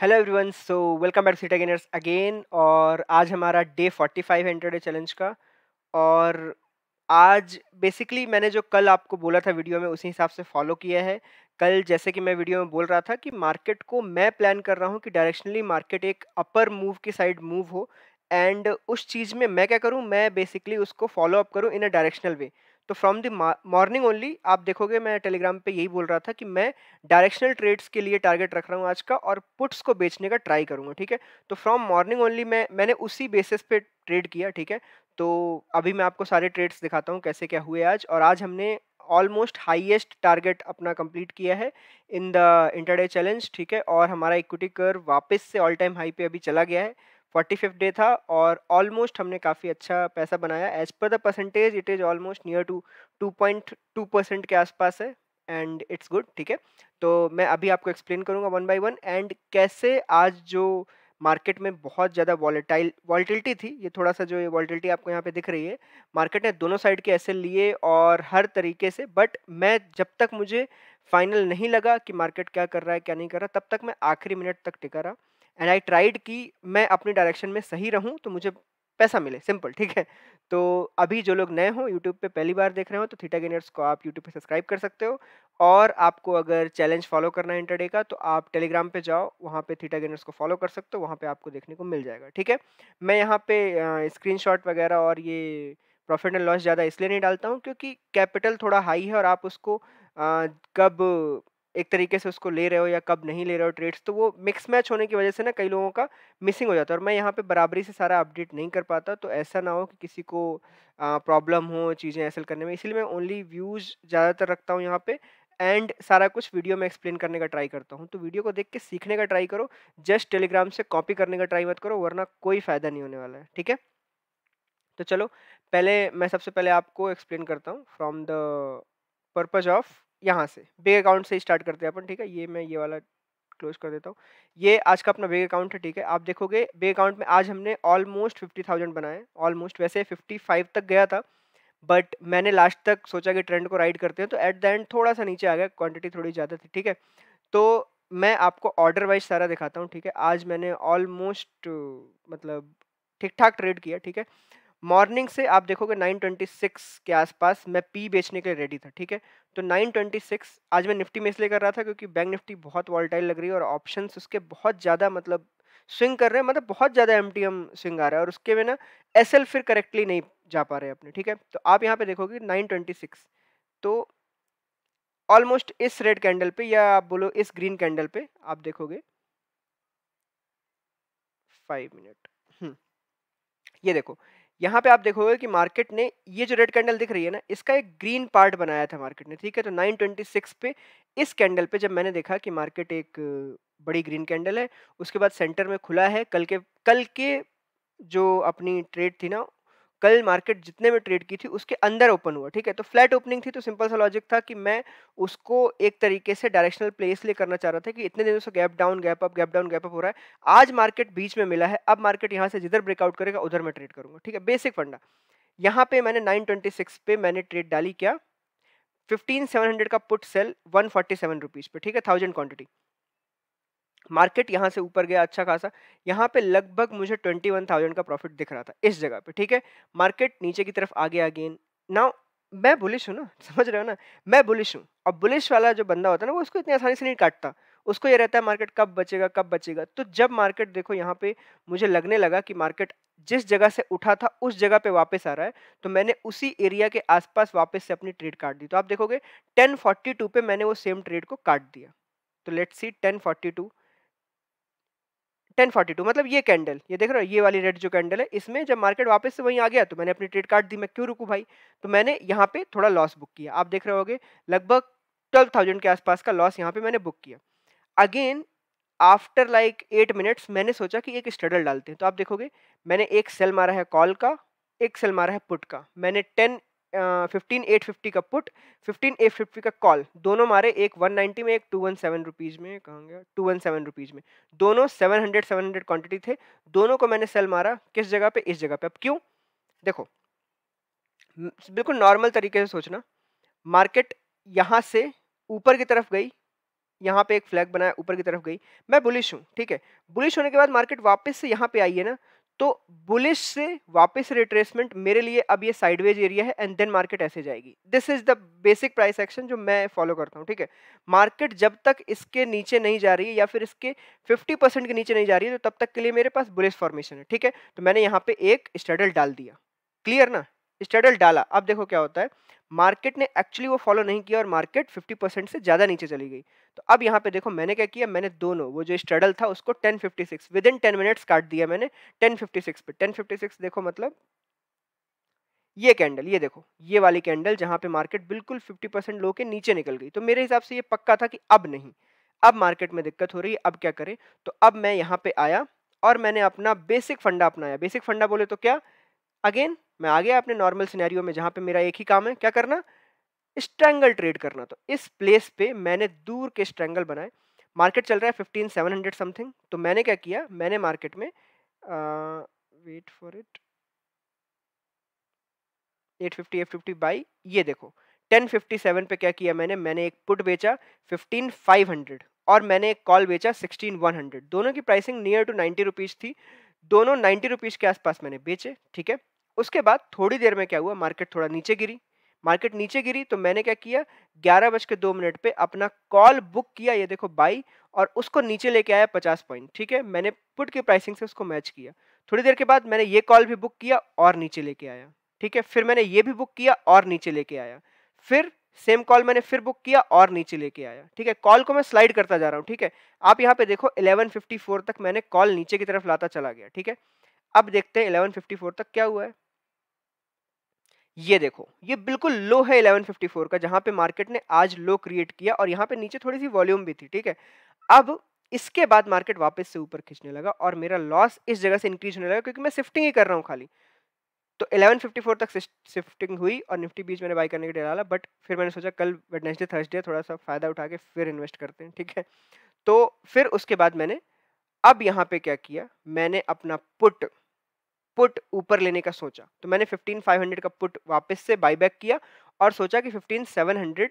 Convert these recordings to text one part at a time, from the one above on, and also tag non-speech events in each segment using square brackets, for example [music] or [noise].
hello everyone so welcome back theta gainers again और आज हमारा डे फोर्टी फाइव हंड्रेड है चैलेंज का और आज बेसिकली मैंने जो कल आपको बोला था वीडियो में उसी हिसाब से फॉलो किया है कल जैसे कि मैं वीडियो में बोल रहा था कि मार्केट को मैं प्लान कर रहा हूँ कि डायरेक्शनली मार्केट एक अपर मूव की साइड मूव हो एंड उस चीज़ में मैं क्या करूँ मैं बेसिकली उसको फॉलो अप करूँ इन अ डायरेक्शनल वे तो फ्रॉम द मॉर्निंग ओनली आप देखोगे मैं टेलीग्राम पे यही बोल रहा था कि मैं डायरेक्शनल ट्रेड्स के लिए टारगेट रख रहा हूँ आज का और पुट्स को बेचने का ट्राई करूँगा ठीक है तो फ्रॉम मॉर्निंग ओनली मैं मैंने उसी बेसिस पे ट्रेड किया ठीक है तो अभी मैं आपको सारे ट्रेड्स दिखाता हूँ कैसे क्या हुए आज और आज हमने ऑलमोस्ट हाइएस्ट टारगेट अपना कंप्लीट किया है इन द इंटरडे चैलेंज ठीक है और हमारा इक्विटी कर वापस से ऑल टाइम हाई पे अभी चला गया है फोर्टी फिफ्थ डे था और ऑलमोस्ट हमने काफ़ी अच्छा पैसा बनाया as per the percentage it is almost near to two point two percent के आसपास है एंड इट्स गुड ठीक है तो मैं अभी आपको एक्सप्लेन करूँगा वन बाई वन एंड कैसे आज जो मार्केट में बहुत ज़्यादा वॉलेटाइल वॉलेटिलिटी थी ये थोड़ा सा जो ये वॉलेटिलिटी आपको यहाँ पे दिख रही है मार्केट ने दोनों साइड के ऐसे लिए और हर तरीके से बट मैं जब तक मुझे फाइनल नहीं लगा कि मार्केट क्या कर रहा है क्या नहीं कर रहा तब तक मैं आखिरी मिनट तक टिका रहा एंड आई ट्राइड कि मैं अपने डायरेक्शन में सही रहूँ तो मुझे पैसा मिले सिंपल ठीक है तो अभी जो लोग नए हो यूट्यूब पे पहली बार देख रहे हो तो थीटा गेनर्स को आप यूट्यूब पे सब्सक्राइब कर सकते हो और आपको अगर चैलेंज फॉलो करना है इंटरडे का तो आप टेलीग्राम पे जाओ वहाँ पे थीटा गेनर्स को फॉलो कर सकते हो वहाँ पे आपको देखने को मिल जाएगा ठीक है मैं यहाँ पे स्क्रीन वगैरह और ये प्रॉफिट एंड लॉस ज़्यादा इसलिए नहीं डालता हूँ क्योंकि कैपिटल थोड़ा हाई है और आप उसको आ, कब एक तरीके से उसको ले रहे हो या कब नहीं ले रहे हो ट्रेड्स तो वो मिक्स मैच होने की वजह से ना कई लोगों का मिसिंग हो जाता है और मैं यहाँ पे बराबरी से सारा अपडेट नहीं कर पाता तो ऐसा ना हो कि किसी को प्रॉब्लम हो चीज़ें ऐसे करने में इसलिए मैं ओनली व्यूज़ ज़्यादातर रखता हूँ यहाँ पर एंड सारा कुछ वीडियो में एक्सप्लेन करने का ट्राई करता हूँ तो वीडियो को देख के सीखने का ट्राई करो जस्ट टेलीग्राम से कॉपी करने का ट्राई मत करो वरना कोई फ़ायदा नहीं होने वाला है ठीक है तो चलो पहले मैं सबसे पहले आपको एक्सप्लेन करता हूँ फ्रॉम द पर्पज ऑफ यहाँ से बेग अकाउंट से स्टार्ट करते हैं अपन ठीक है ये मैं ये वाला क्लोज कर देता हूँ ये आज का अपना बेग अकाउंट है ठीक है आप देखोगे बेग अकाउंट में आज हमने ऑलमोस्ट फिफ्टी थाउजेंड बनाए ऑलमोस्ट वैसे फिफ्टी फाइव तक गया था बट मैंने लास्ट तक सोचा कि ट्रेंड को राइड करते हैं तो एट द एंड थोड़ा सा नीचे आ गया क्वान्टिटी थोड़ी ज़्यादा थी ठीक है तो मैं आपको ऑर्डर वाइज सारा दिखाता हूँ ठीक है आज मैंने ऑलमोस्ट मतलब ठीक ठाक ट्रेड किया ठीक है मॉर्निंग से आप देखोगे 926 के आसपास मैं पी बेचने के लिए रेडी था ठीक है तो 926 आज मैं निफ्टी में इसलिए कर रहा था क्योंकि बैंक निफ्टी बहुत वॉल्टाइल लग रही है और ऑप्शन उसके बहुत ज़्यादा मतलब स्विंग कर रहे हैं मतलब बहुत ज़्यादा एम स्विंग आ रहा है और उसके बिना ना एस फिर करेक्टली नहीं जा पा रहे अपने ठीक है तो आप यहाँ पे देखोगे नाइन तो ऑलमोस्ट इस रेड कैंडल पे या आप बोलो इस ग्रीन कैंडल पे आप देखोगे फाइव मिनट हम्म, ये देखो यहाँ पे आप देखोगे कि मार्केट ने ये जो रेड कैंडल दिख रही है ना इसका एक ग्रीन पार्ट बनाया था मार्केट ने ठीक है तो 926 पे इस कैंडल पे जब मैंने देखा कि मार्केट एक बड़ी ग्रीन कैंडल है उसके बाद सेंटर में खुला है कल के कल के जो अपनी ट्रेड थी ना कल मार्केट जितने में ट्रेड की थी उसके अंदर ओपन हुआ ठीक है तो फ्लैट ओपनिंग थी तो सिंपल सा लॉजिक था कि मैं उसको एक तरीके से डायरेक्शनल प्लेस ले करना चाह रहा था कि इतने दिनों से gap down gap up gap down gap up हो रहा है आज मार्केट बीच में मिला है अब मार्केट यहाँ से जिधर ब्रेकआउट करेगा उधर मैं ट्रेड करूँगा ठीक है बेसिक फंडा यहाँ पे मैंने नाइन पे मैंने ट्रेड डाली क्या फिफ्टीन का पुट सेल वन फोर्टी पे ठीक है थाउजेंड क्वान्टिटी मार्केट यहाँ से ऊपर गया अच्छा खासा यहाँ पे लगभग मुझे ट्वेंटी वन थाउजेंड का प्रॉफिट दिख रहा था इस जगह पे ठीक है मार्केट नीचे की तरफ आगे अगेन नाउ मैं बुलिश हूँ ना [laughs] समझ रहे हो ना मैं बुलिश हूँ और बुलिश वाला जो बंदा होता है ना वो उसको इतनी आसानी से नहीं काटता उसको ये रहता है मार्केट कब बचेगा कब बचेगा तो जब मार्केट देखो यहाँ पे मुझे लगने लगा कि मार्केट जिस जगह से उठा था उस जगह पे वापस आ रहा है तो मैंने उसी एरिया के आसपास वापस से अपनी ट्रेड काट दी तो आप देखोगे 1042 पे मैंने वो सेम ट्रेड को काट दिया तो लेट्स सी 1042 टेन टू मतलब ये कैंडल ये देख रहे हो ये वाली रेड जो कैंडल है इसमें जब मार्केट वापस से वहीं आ गया तो मैंने अपनी ट्रेड काट दी मैं क्यों रुकूँ भाई तो मैंने यहाँ पे थोड़ा लॉस बुक किया आप देख रहे होगे लगभग ट्वेल्व थाउजेंड के आसपास का लॉस यहाँ पे मैंने बुक किया again after like eight minutes मैंने सोचा कि एक स्टडल डालते हैं तो आप देखोगे मैंने एक सेल मारा है कॉल का एक सेल मारा है पुट का मैंने टेन फिफ्टीन एट फिफ्टी का पुट फिफ्टीन एट फिफ्टी का कॉल दोनों मारे एक वन नाइन्टी में एक टू वन सेवन रुपीज़ में कहाँ गया टू वन सेवन रुपीज़ में दोनों seven hundred seven hundred quantity थे दोनों को मैंने सेल मारा किस जगह पे इस जगह पे अब क्यों देखो बिल्कुल नॉर्मल तरीके से सोचना मार्केट यहाँ से ऊपर की तरफ गई यहाँ पे एक फ्लैग बनाया ऊपर की तरफ गई मैं बुलिश हूँ ठीक है बुलिश होने के बाद मार्केट वापस से यहाँ पे आई है ना तो बुलिश से वापस रिट्रेसमेंट मेरे लिए अब ये साइडवेज एरिया है एंड देन मार्केट ऐसे जाएगी this is the basic price action जो मैं फॉलो करता हूँ ठीक है मार्केट जब तक इसके नीचे नहीं जा रही है या फिर इसके 50 परसेंट के नीचे नहीं जा रही है तो तब तक के लिए मेरे पास बुलिश फॉर्मेशन है ठीक है तो मैंने यहाँ पे एक स्टेडल डाल दिया क्लियर ना स्टेडल डाला अब देखो क्या होता है मार्केट ने एक्चुअली वो फॉलो नहीं किया और मार्केट 50 परसेंट से ज़्यादा नीचे चली गई तो अब यहाँ पे देखो मैंने क्या किया मैंने दोनों वो जो स्ट्रडल था उसको 1056 विद इन टेन मिनट्स काट दिया मैंने 1056 पे 1056 देखो मतलब ये कैंडल ये देखो ये वाली कैंडल जहाँ पे मार्केट बिल्कुल फिफ्टी परसेंट लो के नीचे निकल गई तो मेरे हिसाब से ये पक्का था कि अब नहीं अब मार्केट में दिक्कत हो रही है अब क्या करें तो अब मैं यहाँ पे आया और मैंने अपना बेसिक फंडा अपनाया बेसिक फंडा बोले तो क्या अगेन मैं आ गया अपने नॉर्मल सिनेरियो में जहाँ पे मेरा एक ही काम है क्या करना स्ट्रैंगल ट्रेड करना तो इस प्लेस पे मैंने दूर के स्ट्रैंगल बनाए मार्केट चल रहा है फिफ्टीन सेवन हंड्रेड समथिंग तो मैंने क्या किया मैंने मार्केट में wait for it at fifty eight fifty buy ये देखो टेन फिफ्टी सेवन पे क्या किया मैंने मैंने एक पुट बेचा फिफ्टीन फाइव हंड्रेड और मैंने एक कॉल बेचा सिक्सटीन वन हंड्रेड दोनों की pricing near to ninety rupees थी दोनों नाइन्टी रुपीज़ के आसपास मैंने बेचे ठीक है उसके बाद थोड़ी देर में क्या हुआ मार्केट थोड़ा नीचे गिरी मार्केट नीचे गिरी तो मैंने क्या किया ग्यारह बज के दो मिनट पे अपना कॉल बुक किया ये देखो बाई और उसको नीचे लेके आया पचास पॉइंट ठीक है मैंने पुट की प्राइसिंग से उसको मैच किया थोड़ी देर के बाद मैंने ये कॉल भी बुक किया और नीचे लेके आया ठीक है फिर मैंने ये भी बुक किया और नीचे लेके आया फिर सेम कॉल मैंने फिर बुक किया और नीचे लेके आया ठीक है कॉल को मैं स्लाइड करता जा रहा हूँ ठीक है आप यहाँ पे देखो इलेवन तक मैंने कॉल नीचे की तरफ लाता चला गया ठीक है अब देखते हैं इलेवन तक क्या हुआ है ये देखो ये बिल्कुल लो है 1154 का जहाँ पे मार्केट ने आज लो क्रिएट किया और यहाँ पे नीचे थोड़ी सी वॉल्यूम भी थी ठीक है अब इसके बाद मार्केट वापस से ऊपर खींचने लगा और मेरा लॉस इस जगह से इंक्रीज होने लगा क्योंकि मैं शिफ्टिंग ही कर रहा हूँ खाली तो 1154 तक शिफ्टिंग हुई और निफ्टी बीच मैंने बाई करने के लिए डाला बट फिर मैंने सोचा कल वेडनेसडे थर्सडे थोड़ा सा फ़ायदा उठा के फिर इन्वेस्ट करते हैं ठीक है तो फिर उसके बाद मैंने अब यहाँ पे क्या किया मैंने अपना पुट पुट ऊपर लेने का सोचा तो मैंने 15500 का पुट वापस से बाईबैक किया और सोचा कि 15700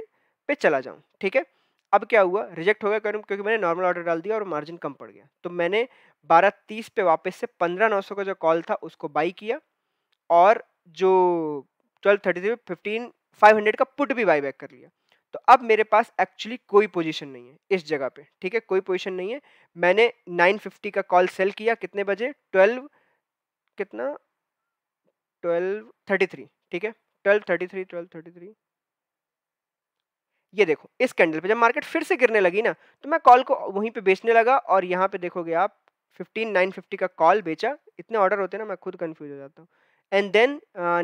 पे चला जाऊं ठीक है अब क्या हुआ रिजेक्ट हो गया करूँ क्योंकि मैंने नॉर्मल ऑर्डर डाल दिया और मार्जिन कम पड़ गया तो मैंने 1230 पे वापस से 15900 का जो कॉल था उसको बाई किया और जो ट्वेल्व फिफ्टीन फाइव हंड्रेड का पुट भी बाई बैक कर लिया तो अब मेरे पास एक्चुअली कोई पोजीशन नहीं है इस जगह पे ठीक है कोई पोजीशन नहीं है मैंने 950 का कॉल सेल किया कितने बजे कितना ट्वेल्व थर्टी थ्री ठीक है twelve thirty three twelve thirty three ये देखो इस कैंडल पे जब मार्केट फिर से गिरने लगी ना तो मैं कॉल को वहीं पे बेचने लगा और यहाँ पे देखोगे आप फिफ्टीन नाइन फिफ्टी का कॉल बेचा इतने ऑर्डर होते हैं ना मैं खुद कंफ्यूज हो जाता हूँ एंड देन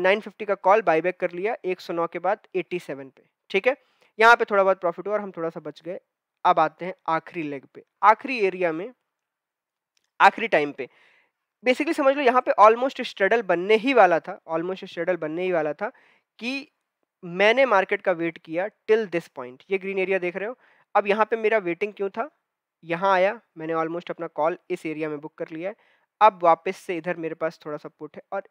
नाइन फिफ्टी का कॉल बाई बैक कर लिया एक सौ नौ के बाद एट्टी सेवन पे ठीक है यहाँ पे थोड़ा बहुत प्रॉफिट हुआ और हम थोड़ा सा बच गए अब आते हैं आखिरी लेग पे आखिरी एरिया में आखिरी टाइम पे बेसिकली समझ लो यहाँ पे ऑलमोस्ट स्ट्रेडल बनने ही वाला था ऑलमोस्ट स्ट्रेडल बनने ही वाला था कि मैंने मार्केट का वेट किया टिल दिस पॉइंट ये ग्रीन एरिया देख रहे हो अब यहाँ पे मेरा वेटिंग क्यों था यहाँ आया मैंने ऑलमोस्ट अपना कॉल इस एरिया में बुक कर लिया है अब वापस से इधर मेरे पास थोड़ा सा पुट है और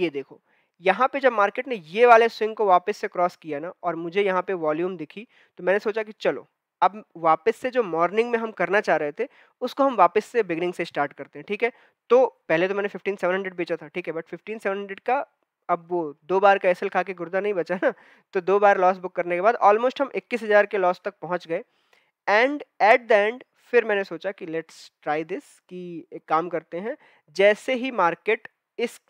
ये देखो यहाँ पे जब मार्केट ने ये वाले स्विंग को वापस से क्रॉस किया ना और मुझे यहाँ पे वॉल्यूम दिखी तो मैंने सोचा कि चलो अब वापस से जो मॉर्निंग में हम करना चाह रहे थे उसको हम वापस से बिगनिंग से स्टार्ट करते हैं ठीक है तो पहले तो मैंने फिफ्टीन सेवन हंड्रेड बेचा था ठीक है बट फिफ्टीन सेवन हंड्रेड का अब वो दो बार का एसल खा के गुर्दा नहीं बचा ना तो दो बार लॉस बुक करने के बाद ऑलमोस्ट हम इक्कीस हज़ार के लॉस तक पहुँच गए एंड एट द एंड फिर मैंने सोचा कि लेट्स ट्राई दिस कि एक काम करते हैं जैसे ही मार्केट इस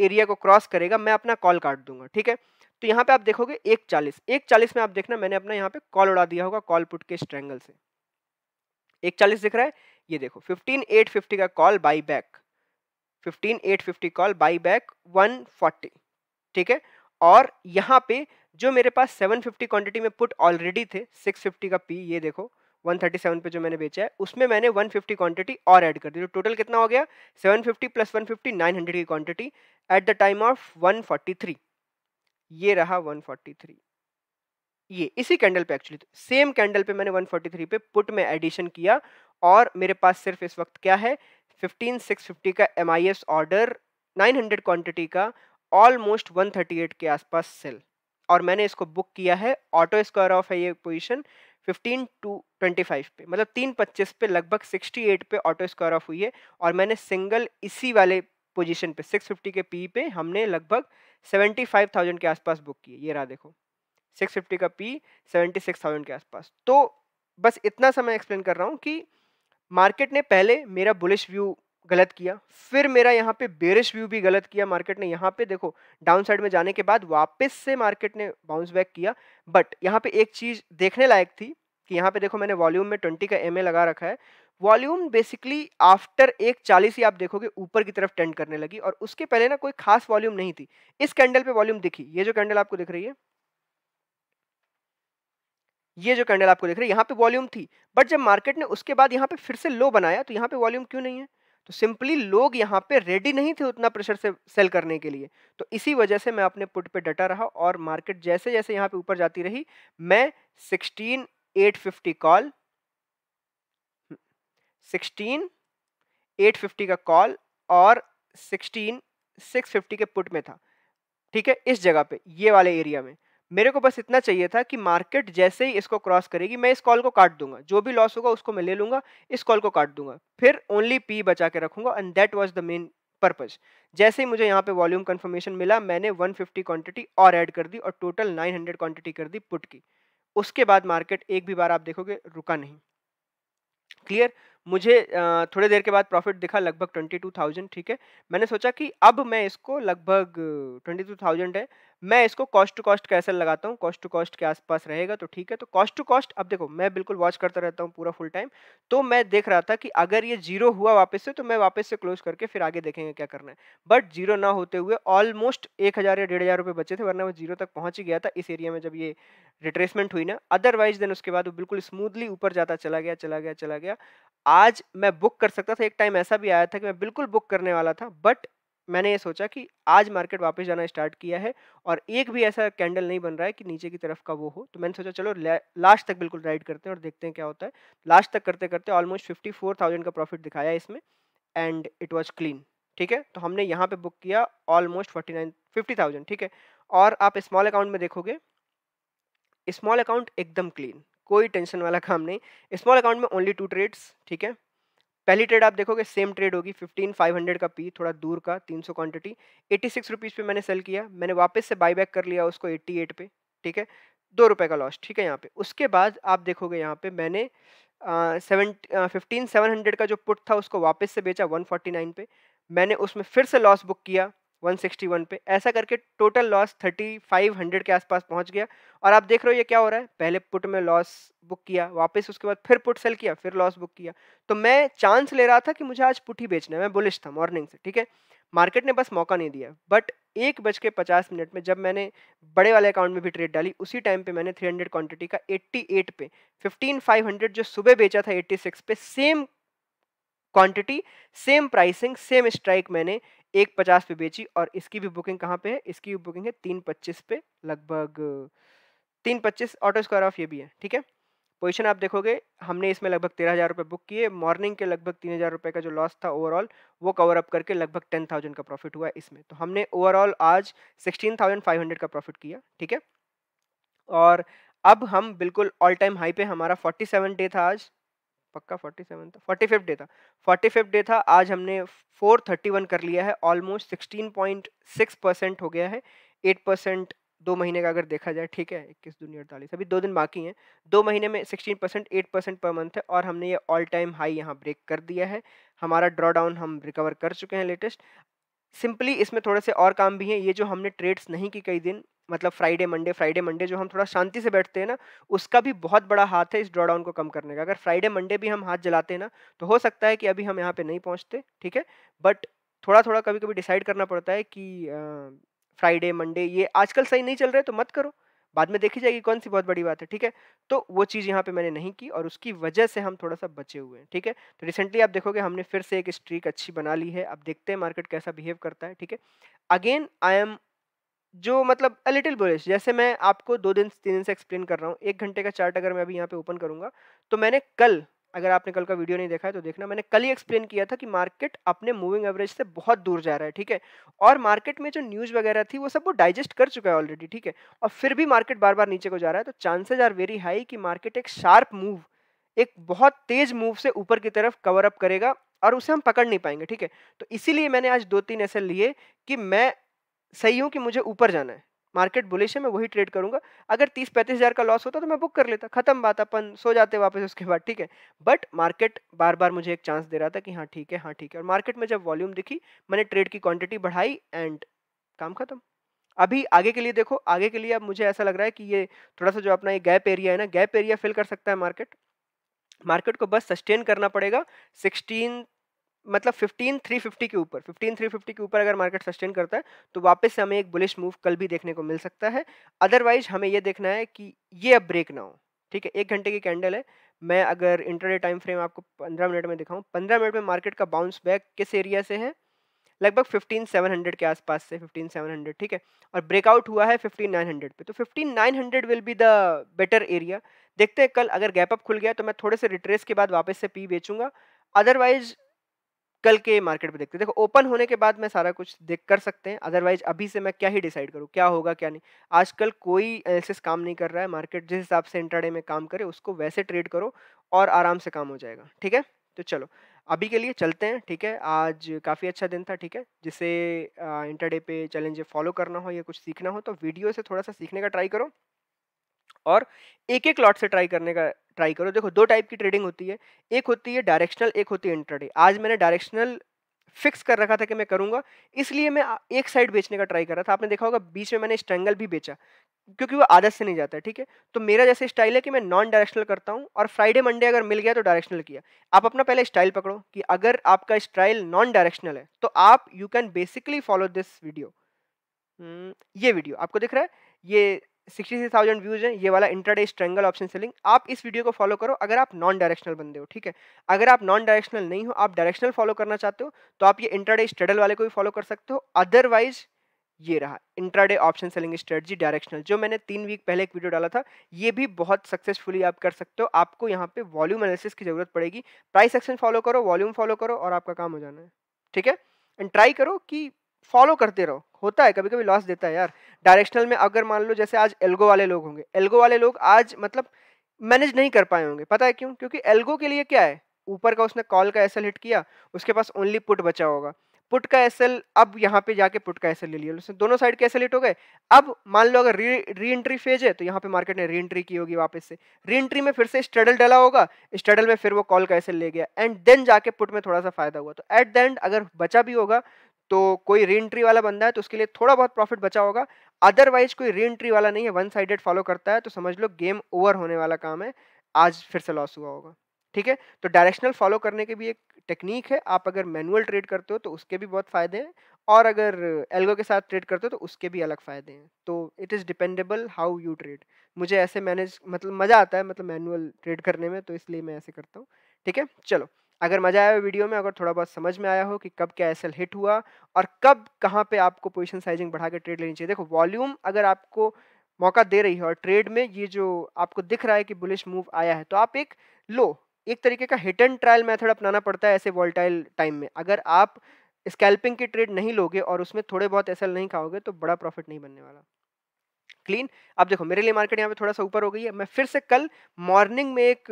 एरिया को क्रॉस करेगा मैं अपना कॉल काट दूंगा ठीक है तो यहाँ पे आप देखोगे एक चालीस एक चालीस में आप देखना मैंने अपना यहाँ पे कॉल उड़ा दिया होगा कॉल पुट के स्ट्रैंगल से एक चालीस दिख रहा है ये देखो फिफ्टीन एट फिफ्टी का call buy back fifteen eight fifty call buy back one forty ठीक है और यहाँ पे जो मेरे पास सेवन फिफ्टी क्वान्टिटी में पुट ऑलरेडी थे सिक्स फिफ्टी का पी ये देखो 137 पे जो मैंने बेचा है उसमें मैंने 150 क्वान्टिटी और ऐड कर दी तो टोटल कितना हो गया 750 प्लस नाइन हंड्रेड की quantity at the time of 143 ये रहा 143 ये इसी कैंडल पे एक्चुअली तो, सेम कैंडल पे मैंने 143 पे पुट में एडिशन किया और मेरे पास सिर्फ इस वक्त क्या है 15650 का एम ऑर्डर 900 क्वांटिटी का ऑलमोस्ट 138 के आसपास सेल और मैंने इसको बुक किया है ऑटो स्क्वायर ऑफ है ये पोजिशन 15 टू 25 पे मतलब तीन पच्चीस पे लगभग 68 पे ऑटो स्क्वायर ऑफ हुई है और मैंने सिंगल इसी वाले पोजीशन पे 650 के पी पे हमने लगभग 75,000 के आसपास बुक किए ये रहा देखो 650 का पी 76,000 के आसपास तो बस इतना सा मैं एक्सप्लेन कर रहा हूँ कि मार्केट ने पहले मेरा बुलिश व्यू गलत किया फिर मेरा यहाँ पे बेरिश व्यू भी गलत किया मार्केट ने यहाँ पे देखो डाउन साइड में जाने के बाद वापस से मार्केट ने बाउंस बैक किया बट यहाँ पे एक चीज़ देखने लायक थी कि यहाँ पे देखो मैंने वॉल्यूम में ट्वेंटी का एम लगा रखा है वॉल्यूम बेसिकली आफ्टर एक चालीस ही आप देखोगे ऊपर की तरफ टेंड करने लगी और उसके पहले ना कोई खास वॉल्यूम नहीं थी इस कैंडल पे वॉल्यूम दिखी ये जो कैंडल आपको दिख रही है ये जो कैंडल आपको दिख रही है यहाँ पे वॉल्यूम थी बट जब मार्केट ने उसके बाद यहाँ पे फिर से लो बनाया तो यहाँ पे वॉल्यूम क्यों नहीं है तो सिंपली लोग यहाँ पे रेडी नहीं थे उतना प्रेशर से सेल करने के लिए तो इसी वजह से मैं अपने पुट पे डटा रहा और मार्केट जैसे जैसे यहाँ पे ऊपर जाती रही मैं sixteen eight fifty call sixteen eight fifty का कॉल और सिक्सटीन सिक्स फिफ्टी के पुट में था ठीक है इस जगह पे ये वाले एरिया में मेरे को बस इतना चाहिए था कि मार्केट जैसे ही इसको क्रॉस करेगी मैं इस कॉल को काट दूंगा जो भी लॉस होगा उसको मैं ले लूंगा इस कॉल को काट दूंगा फिर ओनली पी बचा के रखूंगा and that was the main purpose जैसे ही मुझे यहाँ पे वॉल्यूम कंफर्मेशन मिला मैंने 150 क्वांटिटी और एड कर दी और टोटल नाइन क्वांटिटी कर दी पुट की उसके बाद मार्केट एक भी बार आप देखोगे रुका नहीं क्लियर मुझे थोड़ी देर के बाद प्रॉफिट दिखा लगभग ट्वेंटी टू थाउजेंड ठीक है मैंने सोचा कि अब मैं इसको लगभग ट्वेंटी टू थाउजेंड है मैं इसको कॉस्ट टू कॉस्ट कैसे लगाता हूँ कॉस्ट टू कॉस्ट के आसपास रहेगा तो ठीक है तो कॉस्ट टू कॉस्ट अब देखो मैं बिल्कुल वॉच करता रहता हूँ पूरा फुल टाइम तो मैं देख रहा था कि अगर ये जीरो हुआ वापस से तो मैं वापस से क्लोज करके फिर आगे देखेंगे क्या करना है बट जीरो ना होते हुए ऑलमोस्ट एक हज़ार या डेढ़ हज़ार रुपये बचे थे वरना वो जीरो तक पहुँच ही गया था इस एरिया में जब ये रिट्रेसमेंट हुई ना अदरवाइज देन उसके बाद वो बिल्कुल स्मूथली ऊपर जाता चला गया चला गया चला गया आज मैं बुक कर सकता था एक टाइम ऐसा भी आया था कि मैं बिल्कुल बुक करने वाला था बट मैंने ये सोचा कि आज मार्केट वापस जाना स्टार्ट किया है और एक भी ऐसा कैंडल नहीं बन रहा है कि नीचे की तरफ का वो हो तो मैंने सोचा चलो लास्ट तक बिल्कुल राइड करते हैं और देखते हैं क्या होता है लास्ट तक करते करते ऑलमोस्ट फिफ्टी फोर थाउजेंड का प्रॉफिट दिखाया इसमें एंड इट वॉज क्लीन ठीक है तो हमने यहाँ पर बुक किया almost forty nine fifty thousand ठीक है और आप स्मॉल अकाउंट में देखोगे स्मॉल अकाउंट एकदम क्लीन कोई टेंशन वाला काम नहीं स्मॉल अकाउंट में ओनली टू ट्रेड्स ठीक है पहली ट्रेड आप देखोगे सेम ट्रेड होगी फिफ्टीन फाइव हंड्रेड का पी थोड़ा दूर का तीन सौ क्वान्टिटी एटी सिक्स रुपीज़ पर मैंने सेल किया मैंने वापस से बाई बैक कर लिया उसको एट्टी एट पे ठीक है दो रुपये का लॉस ठीक है यहाँ पे उसके बाद आप देखोगे यहाँ पे मैंने सेवन फिफ्टीन सेवन हंड्रेड का जो पुट था उसको वापस से बेचा वन फोर्टी नाइन पे मैंने उसमें फिर से लॉस बुक किया 161 पे ऐसा करके टोटल लॉस 3500 के आसपास पहुंच गया और आप देख रहे हो ये क्या हो रहा है पहले पुट में लॉस बुक किया वापस उसके बाद फिर पुट सेल किया फिर लॉस बुक किया तो मैं चांस ले रहा था कि मुझे आज पुट ही बेचना है मैं बुलिश था मॉर्निंग से ठीक है मार्केट ने बस मौका नहीं दिया बट एक बज के पचास मिनट में जब मैंने बड़े वाले अकाउंट में भी ट्रेड डाली उसी टाइम पे मैंने 300 क्वांटिटी का 88 पे 15500 जो सुबह बेचा था 86 पे same quantity same pricing same strike मैंने एक पचास पे बेची और इसकी भी बुकिंग कहाँ पे है इसकी भी बुकिंग है तीन पच्चीस पे लगभग तीन पच्चीस ऑटो स्क्वायर ऑफ ये भी है ठीक है पोजीशन आप देखोगे हमने इसमें लगभग तेरह हज़ार रुपये बुक किए मॉर्निंग के लगभग तीन हज़ार रुपये का जो लॉस था ओवरऑल वो कवर अप करके लगभग टेन थाउजेंड का प्रॉफिट हुआ इसमें तो हमने ओवरऑल आज सिक्सटीन थाउजेंड फाइव हंड्रेड का प्रॉफिट किया ठीक है और अब हम बिल्कुल ऑल टाइम हाई पे हमारा फोर्टी सेवन डे था आज पक्का फोर्टी सेवन था फोर्टी फिफ्थ डे था फोर्टी फिफ्थ डे था आज हमने फोर थर्टी वन कर लिया है almost sixteen point six percent हो गया है एट परसेंट दो महीने का अगर देखा जाए ठीक है इक्कीस दूनी अड़तालीस अभी दो दिन बाकी हैं दो महीने में sixteen percent eight percent per month है और हमने ये ऑल टाइम हाई यहाँ ब्रेक कर दिया है हमारा ड्रॉ डाउन हम रिकवर कर चुके हैं लेटेस्ट सिंपली इसमें थोड़े से और काम भी हैं ये जो हमने ट्रेड्स नहीं की कई दिन मतलब फ्राइडे मंडे फ्राइडे मंडे जो हम थोड़ा शांति से बैठते हैं ना उसका भी बहुत बड़ा हाथ है इस ड्रॉडाउन को कम करने का अगर फ्राइडे मंडे भी हम हाथ जलाते हैं ना तो हो सकता है कि अभी हम यहाँ पे नहीं पहुँचते ठीक है बट थोड़ा थोड़ा कभी कभी डिसाइड करना पड़ता है कि फ्राइडे मंडे ये आजकल सही नहीं चल रहे तो मत करो बाद में देखी जाएगी कौन सी बहुत बड़ी बात है ठीक है तो वो चीज़ यहाँ पे मैंने नहीं की और उसकी वजह से हम थोड़ा सा बचे हुए हैं ठीक है तो रिसेंटली आप देखोगे हमने फिर से एक स्ट्रीक अच्छी बना ली है अब देखते हैं मार्केट कैसा बिहेव करता है ठीक है अगेन आई एम जो मतलब अ लिटिल बुलिश जैसे मैं आपको दो दिन तीन दिन से एक्सप्लेन कर रहा हूँ एक घंटे का चार्ट अगर मैं अभी यहाँ पे ओपन करूँगा तो मैंने कल अगर आपने कल का वीडियो नहीं देखा है तो देखना मैंने कल ही एक्सप्लेन किया था कि मार्केट अपने मूविंग एवरेज से बहुत दूर जा रहा है ठीक है और मार्केट में जो न्यूज़ वगैरह थी वो सब वो डाइजेस्ट कर चुका है ऑलरेडी ठीक है और फिर भी मार्केट बार बार नीचे को जा रहा है तो चांसेज आर वेरी हाई कि मार्केट एक शार्प मूव एक बहुत तेज मूव से ऊपर की तरफ कवर अप करेगा और उसे हम पकड़ नहीं पाएंगे ठीक है तो इसीलिए मैंने आज दो तीन ऐसे लिए कि मैं सही हूँ कि मुझे ऊपर जाना है मार्केट बुलिश है मैं वही ट्रेड करूंगा अगर तीस पैंतीस हज़ार का लॉस होता तो मैं बुक कर लेता खत्म बात अपन सो जाते वापस उसके बाद ठीक है बट मार्केट बार बार मुझे एक चांस दे रहा था कि हाँ ठीक है हाँ ठीक है और मार्केट में जब वॉल्यूम दिखी मैंने ट्रेड की क्वांटिटी बढ़ाई एंड काम खत्म अभी आगे के लिए देखो आगे के लिए अब मुझे ऐसा लग रहा है कि ये थोड़ा सा जो अपना ये गैप एरिया है ना गैप एरिया फिल कर सकता है मार्केट मार्केट को बस सस्टेन करना पड़ेगा सिक्सटीन मतलब 15350 थ्री फिफ्टी के ऊपर फिफ्टीन थ्री फिफ्टी के ऊपर अगर मार्केट सस्टेन करता है तो वापस से हमें एक बुलिश मूव कल भी देखने को मिल सकता है अदरवाइज हमें ये देखना है कि ये अब ब्रेक ना हो ठीक है एक घंटे की कैंडल है मैं अगर इंटरडे टाइम फ्रेम आपको पंद्रह मिनट में दिखाऊँ पंद्रह मिनट में मार्केट का बाउंस बैक किस एरिया से है लगभग फिफ्टीन सेवन हंड्रेड के आसपास से फिफ्टीन सेवन हंड्रेड ठीक है और ब्रेकआउट हुआ है फिफ्टीन नाइन हंड्रेड पे तो fifteen nine hundred will be the better area देखते हैं कल अगर गैप अप खुल गया तो मैं थोड़े से रिट्रेस के बाद वापस से पी बेचूंगा अदरवाइज कल के मार्केट पे देखते हैं देखो ओपन होने के बाद मैं सारा कुछ देख कर सकते हैं अदरवाइज अभी से मैं क्या ही डिसाइड करूँ क्या होगा क्या नहीं आजकल कोई एनालिसिस काम नहीं कर रहा है मार्केट जिस हिसाब से इंटरडे में काम करे उसको वैसे ट्रेड करो और आराम से काम हो जाएगा ठीक है तो चलो अभी के लिए चलते हैं ठीक है आज काफ़ी अच्छा दिन था ठीक है जिसे इंटरडे पे चैलेंज फॉलो करना हो या कुछ सीखना हो तो वीडियो से थोड़ा सा सीखने का ट्राई करो और एक एक लॉट से ट्राई करने का ट्राई करो देखो दो टाइप की ट्रेडिंग होती है एक होती है डायरेक्शनल एक होती है इंटरडे आज मैंने डायरेक्शनल फिक्स कर रखा था कि मैं करूँगा इसलिए मैं एक साइड बेचने का ट्राई कर रहा था आपने देखा होगा बीच में मैंने स्ट्रैंगल भी बेचा क्योंकि वो आदत से नहीं जाता है ठीक है तो मेरा जैसे स्टाइल है कि मैं नॉन डायरेक्शनल करता हूँ और फ्राइडे मंडे अगर मिल गया तो डायरेक्शनल किया आप अपना पहले स्टाइल पकड़ो कि अगर आपका स्टाइल नॉन डायरेक्शनल है तो आप you can basically follow this video ये वीडियो आपको दिख रहा है ये सिक्सटी थ्री थाउजेंड व्यूज हैं ये वाला इंटरडे स्ट्रेंगल ऑप्शन सेलिंग आप इस वीडियो को फॉलो करो अगर आप नॉन डायरेक्शनल बंदे हो ठीक है अगर आप नॉन डायरेक्शनल नहीं हो आप डायरेक्शनल फॉलो करना चाहते हो तो आप ये इंटरडे स्ट्रेडल वाले को भी फॉलो कर सकते हो अदरवाइज ये रहा intraday option selling strategy directional जो मैंने तीन वीक पहले एक वीडियो डाला था ये भी बहुत सक्सेसफुली आप कर सकते हो आपको यहाँ पे वॉल्यूम एनालिसिस की जरूरत पड़ेगी प्राइस एक्शन फॉलो करो वॉल्यूम फॉलो करो और आपका काम हो जाना है ठीक है एंड ट्राई करो कि फॉलो करते रहो होता है कभी कभी लॉस देता है यार डायरेक्शनल में अगर मान लो जैसे आज एल्गो वाले लोग होंगे एल्गो वाले लोग आज मतलब मैनेज नहीं कर पाए होंगे पता है क्यों क्योंकि एल्गो के लिए क्या है ऊपर का उसने कॉल का एसएल हिट किया उसके पास ओनली पुट बचा होगा पुट का एस अब यहाँ पे जाके पुट का एसएल ले लिया उसने दोनों साइड के एसएल हिट हो गए अब मान लो अगर री री एंट्री फेज है तो यहाँ पे मार्केट ने री एंट्री की होगी वापस से री एंट्री में फिर से स्ट्रडल डला होगा स्ट्रडल में फिर वो कॉल का एसएल ले गया एंड देन जाके पुट में थोड़ा सा फायदा हुआ तो एट द एंड अगर बचा भी होगा तो कोई री एंट्री वाला बंदा है तो उसके लिए थोड़ा बहुत प्रॉफिट बचा होगा अदरवाइज कोई री एंट्री वाला नहीं है वन साइडेड फॉलो करता है तो समझ लो गेम ओवर होने वाला काम है आज फिर से लॉस हुआ होगा ठीक है तो डायरेक्शनल फॉलो करने के भी एक टेक्निक है आप अगर मैनुअल ट्रेड करते हो तो उसके भी बहुत फ़ायदे हैं और अगर एल्गो के साथ ट्रेड करते हो तो उसके भी अलग फ़ायदे हैं तो it is dependable how you trade मुझे ऐसे मैनेज मतलब मज़ा आता है मतलब मैनुअल ट्रेड करने में तो इसलिए मैं ऐसे करता हूँ ठीक है चलो अगर मज़ा आया वीडियो में अगर थोड़ा बहुत समझ में आया हो कि कब क्या एसएल हिट हुआ और कब कहाँ पे आपको पोजीशन साइजिंग बढ़ा के ट्रेड लेनी चाहिए देखो वॉल्यूम अगर आपको मौका दे रही है और ट्रेड में ये जो आपको दिख रहा है कि बुलिश मूव आया है तो आप एक लो एक तरीके का हिट एंड ट्रायल मैथड अपनाना पड़ता है ऐसे वॉल्टाइल टाइम में अगर आप स्कैल्पिंग की ट्रेड नहीं लोगे और उसमें थोड़े बहुत एसल नहीं खाओगे तो बड़ा प्रॉफिट नहीं बनने वाला क्लीन अब देखो मेरे लिए मार्केट यहाँ पे थोड़ा सा ऊपर हो गई है मैं फिर से कल मॉर्निंग में एक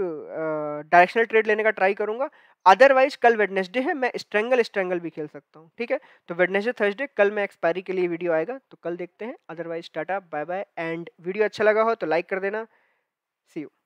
डायरेक्शनल ट्रेड लेने का ट्राई करूंगा अदरवाइज कल वेडनेसडे है मैं स्ट्रेंगल स्ट्रेंगल भी खेल सकता हूँ ठीक है तो वेडनेसडे थर्सडे कल मैं एक्सपायरी के लिए वीडियो आएगा तो कल देखते हैं otherwise tata bye bye and video अच्छा लगा हो तो लाइक कर देना सी यू